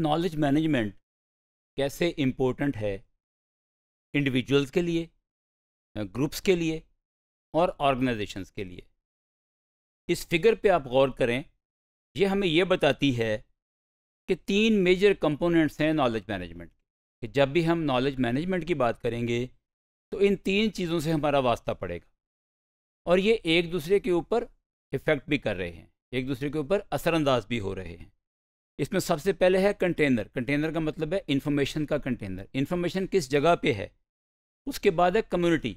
knowledge management कैसे important है individuals के लिए ग्रुप्स के लिए और ऑर्गेनाइजेशंस के लिए इस फिगर पे आप गौर करें ये हमें ये बताती है कि तीन मेजर कंपोनेंट्स हैं नॉलेज मैनेजमेंट कि जब भी हम नॉलेज मैनेजमेंट की बात करेंगे तो इन तीन चीज़ों से हमारा वास्ता पड़ेगा और ये एक दूसरे के ऊपर इफ़ेक्ट भी कर रहे हैं एक दूसरे के ऊपर असरानंदाज भी हो रहे हैं इसमें सबसे पहले है कंटेनर कंटेनर का मतलब है इन्फॉर्मेशन का कंटेनर इन्फॉर्मेशन किस जगह पे है उसके बाद है कम्युनिटी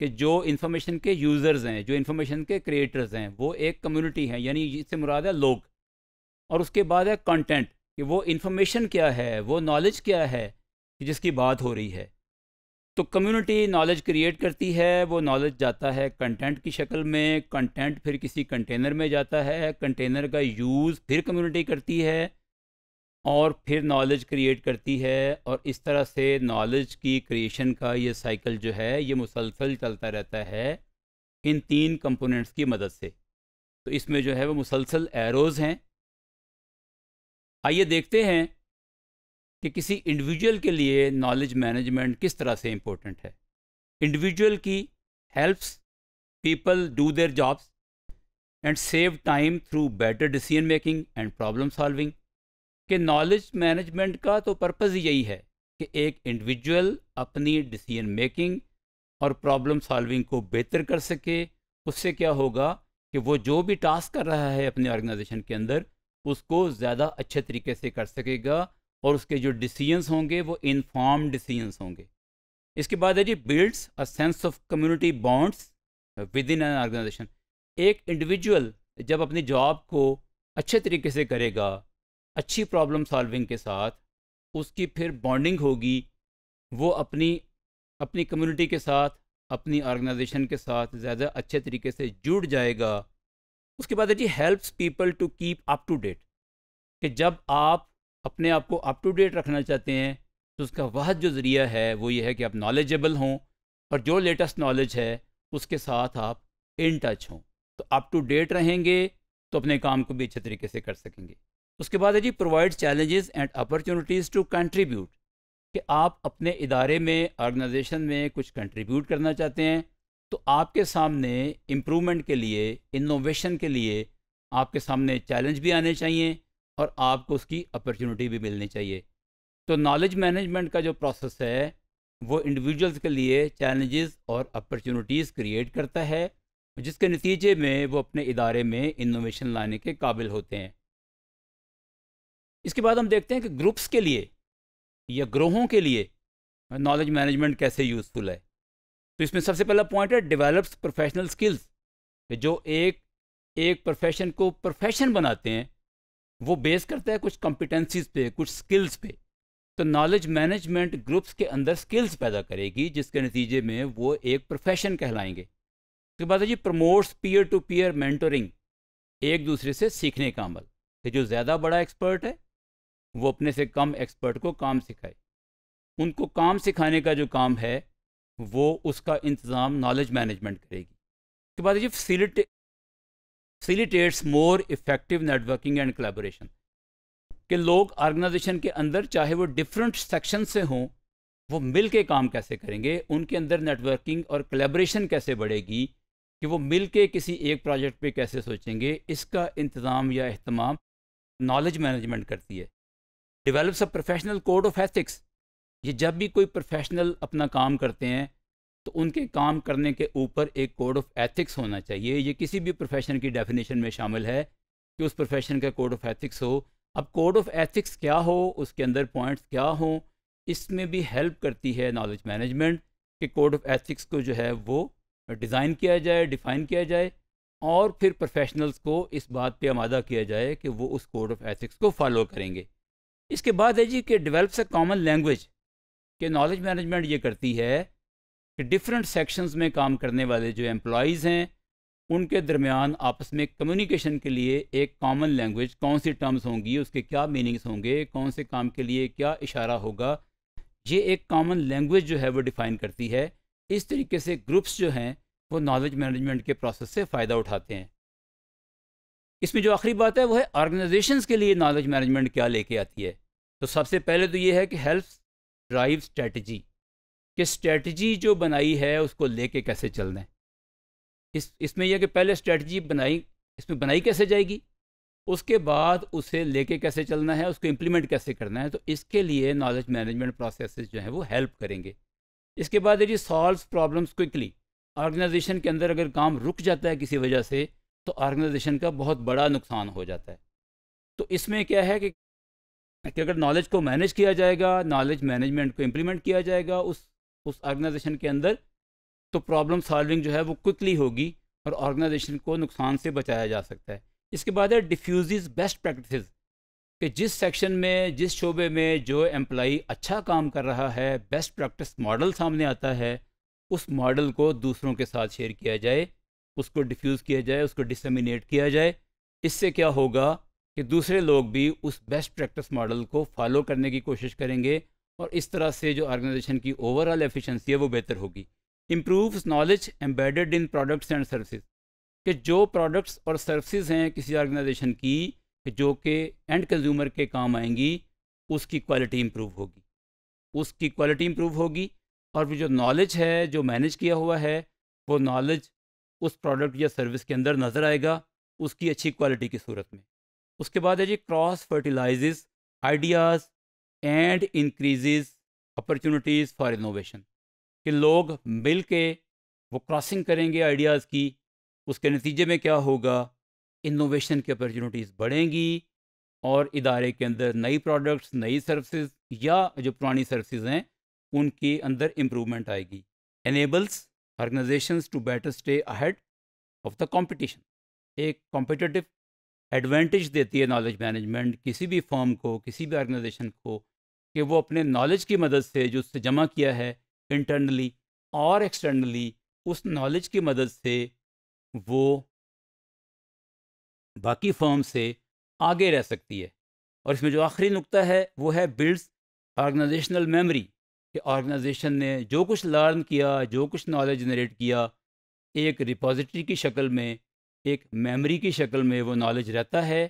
कि जो इन्फॉर्मेशन के यूज़र्स हैं जो इन्फॉर्मेशन के क्रिएटर्स हैं वो एक कम्युनिटी हैं यानी इससे मुराद है लोग और उसके बाद है कंटेंट कि वो इन्फॉर्मेशन क्या है वो नॉलेज क्या है जिसकी बात हो रही है तो कम्युनिटी नॉलेज क्रिएट करती है वो नॉलेज जाता है कंटेंट की शक्ल में कंटेंट फिर किसी कंटेनर में जाता है कंटेनर का यूज़ फिर कम्युनिटी करती है और फिर नॉलेज क्रिएट करती है और इस तरह से नॉलेज की क्रिएशन का ये साइकिल जो है ये मुसलसल चलता रहता है इन तीन कंपोनेंट्स की मदद से तो इसमें जो है वो मुसलसल एरोज़ हैं आइए देखते हैं कि किसी इंडिविजुअल के लिए नॉलेज मैनेजमेंट किस तरह से इम्पोर्टेंट है इंडिविजुअल की helps people do their jobs and save time through better decision making and problem solving कि नॉलेज मैनेजमेंट का तो पर्पज़ ही यही है कि एक इंडिविजुअल अपनी डिसीजन मेकिंग और प्रॉब्लम सॉल्विंग को बेहतर कर सके उससे क्या होगा कि वो जो भी टास्क कर रहा है अपने ऑर्गेनाइजेशन के अंदर उसको ज़्यादा अच्छे तरीके से कर सकेगा और उसके जो डिसीजंस होंगे वो इन्फॉर्म डिसीजंस होंगे इसके बाद है जी builds a sense of community bonds within an organization एक इंडिविजुअल जब अपनी जॉब को अच्छे तरीके से करेगा अच्छी प्रॉब्लम सॉल्विंग के साथ उसकी फिर बॉन्डिंग होगी वो अपनी अपनी कम्युनिटी के साथ अपनी ऑर्गेनाइजेशन के साथ ज़्यादा अच्छे तरीके से जुड़ जाएगा उसके बाद है जी helps people to keep up to date कि जब आप अपने आप को अप टू डेट रखना चाहते हैं तो उसका वह जो ज़रिया है वो ये है कि आप नॉलेजेबल हों और जो लेटेस्ट नॉलेज है उसके साथ आप इन टच हों तो अप टू डेट रहेंगे तो अपने काम को भी अच्छे तरीके से कर सकेंगे उसके बाद है जी provide challenges and opportunities to contribute कि आप अपने इदारे में ऑर्गेनाइजेशन में कुछ कंट्रीब्यूट करना चाहते हैं तो आपके सामने इम्प्रूवमेंट के लिए इनोवेशन के लिए आपके सामने चैलेंज भी आने चाहिए और आपको उसकी अपॉर्चुनिटी भी मिलनी चाहिए तो नॉलेज मैनेजमेंट का जो प्रोसेस है वो इंडिविजुअल्स के लिए चैलेंजेस और अपॉर्चुनिटीज़ क्रिएट करता है जिसके नतीजे में वो अपने इदारे में इनोवेशन लाने के काबिल होते हैं इसके बाद हम देखते हैं कि ग्रुप्स के लिए या ग्रोहों के लिए नॉलेज मैनेजमेंट कैसे यूज़फुल है तो इसमें सबसे पहला पॉइंट है डेवलप्स प्रोफेशनल स्किल्स जो एक एक प्रोफेशन को प्रोफेशन बनाते हैं वो बेस करता है कुछ कॉम्पिटेंसीज पे कुछ स्किल्स पे तो नॉलेज मैनेजमेंट ग्रुप्स के अंदर स्किल्स पैदा करेगी जिसके नतीजे में वो एक प्रोफेशन कहलाएंगे उसके बाद है जी promotes peer to peer mentoring एक दूसरे से सीखने का अमल कि तो जो ज़्यादा बड़ा एक्सपर्ट है वो अपने से कम एक्सपर्ट को काम सिखाए उनको काम सिखाने का जो काम है वो उसका इंतज़ाम नॉलेज मैनेजमेंट करेगी उसके बाद जी फिलिट facilitates more effective networking and collaboration कि लोग ऑर्गेनाइजेशन के अंदर चाहे वो डिफरेंट सेक्शन से हों वो मिल के काम कैसे करेंगे उनके अंदर नेटवर्किंग और कलेबोरेशन कैसे बढ़ेगी कि वो मिल के किसी एक प्रोजेक्ट पे कैसे सोचेंगे इसका इंतज़ाम या अहतमाम नॉलेज मैनेजमेंट करती है develops a professional code of ethics ये जब भी कोई प्रोफेशनल अपना काम करते हैं तो उनके काम करने के ऊपर एक कोड ऑफ एथिक्स होना चाहिए ये किसी भी प्रोफेशन की डेफिनेशन में शामिल है कि उस प्रोफेशन का कोड ऑफ एथिक्स हो अब कोड ऑफ एथिक्स क्या हो उसके अंदर पॉइंट्स क्या हो इसमें भी हेल्प करती है नॉलेज मैनेजमेंट कि कोड ऑफ एथिक्स को जो है वो डिज़ाइन किया जाए डिफ़ाइन किया जाए और फिर प्रोफेशनल्स को इस बात पे आमादा किया जाए कि वो उस कोड ऑफ एथिक्स को फॉलो करेंगे इसके बाद है जी कि डिवेल्प्स अ कॉमन लैंग्वेज कि नॉलेज मैनेजमेंट ये करती है कि डिफरेंट सेक्शंस में काम करने वाले जो एम्प्लॉयज़ हैं उनके दरमियान आपस में कम्युनिकेशन के लिए एक कॉमन लैंग्वेज कौन सी टर्म्स होंगी उसके क्या मीनिंग्स होंगे कौन से काम के लिए क्या इशारा होगा ये एक कॉमन लैंग्वेज जो है वो डिफ़ाइन करती है इस तरीके से ग्रुप्स जो हैं वो नॉलेज मैनेजमेंट के प्रोसेस से फ़ायदा उठाते हैं इसमें जो आखिरी बात है वो है ऑर्गेनाइजेशन के लिए नॉलेज मैनेजमेंट क्या लेके आती है तो सबसे पहले तो ये है कि हेल्प ड्राइव स्ट्रेटजी कि स्ट्रेटजी जो बनाई है उसको लेके कैसे चलना है इस इसमें यह कि पहले स्ट्रेटजी बनाई इसमें बनाई कैसे जाएगी उसके बाद उसे लेके कैसे चलना है उसको इम्प्लीमेंट कैसे करना है तो इसके लिए नॉलेज मैनेजमेंट प्रोसेस जो है वो हेल्प करेंगे इसके बाद ये सॉल्व प्रॉब्लम्स क्विकली ऑर्गेनाइजेशन के अंदर अगर काम रुक जाता है किसी वजह से तो ऑर्गेनाइजेशन का बहुत बड़ा नुकसान हो जाता है तो इसमें क्या है कि कि अगर नॉलेज को मैनेज किया जाएगा नॉलेज मैनेजमेंट को इम्प्लीमेंट किया जाएगा उस उस ऑर्गेनाइजेशन के अंदर तो प्रॉब्लम सॉल्विंग जो है वो क्विकली होगी और ऑर्गेनाइजेशन को नुकसान से बचाया जा सकता है इसके बाद है डिफ्यूज़ बेस्ट प्रैक्टिसेस कि जिस सेक्शन में जिस शोबे में जो एम्प्लाई अच्छा काम कर रहा है बेस्ट प्रैक्टिस मॉडल सामने आता है उस मॉडल को दूसरों के साथ शेयर किया जाए उसको डिफ्यूज़ किया जाए उसको डिसमिनेट किया जाए इससे क्या होगा कि दूसरे लोग भी उस बेस्ट प्रैक्टिस मॉडल को फॉलो करने की कोशिश करेंगे और इस तरह से जो ऑर्गेनाइजेशन की ओवरऑल एफिशिएंसी है वो बेहतर होगी improves knowledge embedded in products and services कि जो प्रोडक्ट्स और सर्विसेज हैं किसी ऑर्गेनाइजेशन की जो कि एंड कंज्यूमर के काम आएंगी उसकी क्वालिटी इम्प्रूव होगी उसकी क्वालिटी इम्प्रूव होगी और जो नॉलेज है जो मैनेज किया हुआ है वो नॉलेज उस प्रोडक्ट या सर्विस के अंदर नज़र आएगा उसकी अच्छी क्वालिटी की सूरत में उसके बाद है जी cross fertilizes ideas and increases opportunities for innovation कि लोग मिल के वो क्रॉसिंग करेंगे आइडियाज़ की उसके नतीजे में क्या होगा इनोवेशन की अपॉर्चुनिटीज़ बढ़ेंगी और इदारे के अंदर नई प्रोडक्ट्स नई सर्विसेज या जो पुरानी सर्विसेज हैं उनके अंदर इम्प्रूवमेंट आएगी enables organization to better stay ahead of the competition एक कॉम्पिटिटिव एडवांटेज देती है नॉलेज मैनेजमेंट किसी भी फॉर्म को किसी भी ऑर्गेनाइजेशन को कि वो अपने नॉलेज की मदद से जो उससे जमा किया है इंटरनली और एक्सटर्नली उस नॉलेज की मदद से वो बाकी फर्म से आगे रह सकती है और इसमें जो आखिरी नुक्ता है वो है बिल्ड्स ऑर्गेनाइजेशनल मेमोरी कि ऑर्गेनाइजेशन ने जो कुछ लर्न किया जो कुछ नॉलेज जनरेट किया एक रिपोजिटरी की शक्ल में एक मेमोरी की शक्ल में वो नॉलेज रहता है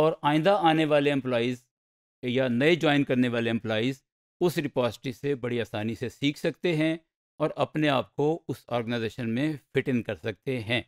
और आइंदा आने वाले एम्प्लॉज़ या नए ज्वाइन करने वाले एम्प्लॉज़ उस रिपॉजिटरी से बड़ी आसानी से सीख सकते हैं और अपने आप को उस ऑर्गेनाइजेशन में फिट इन कर सकते हैं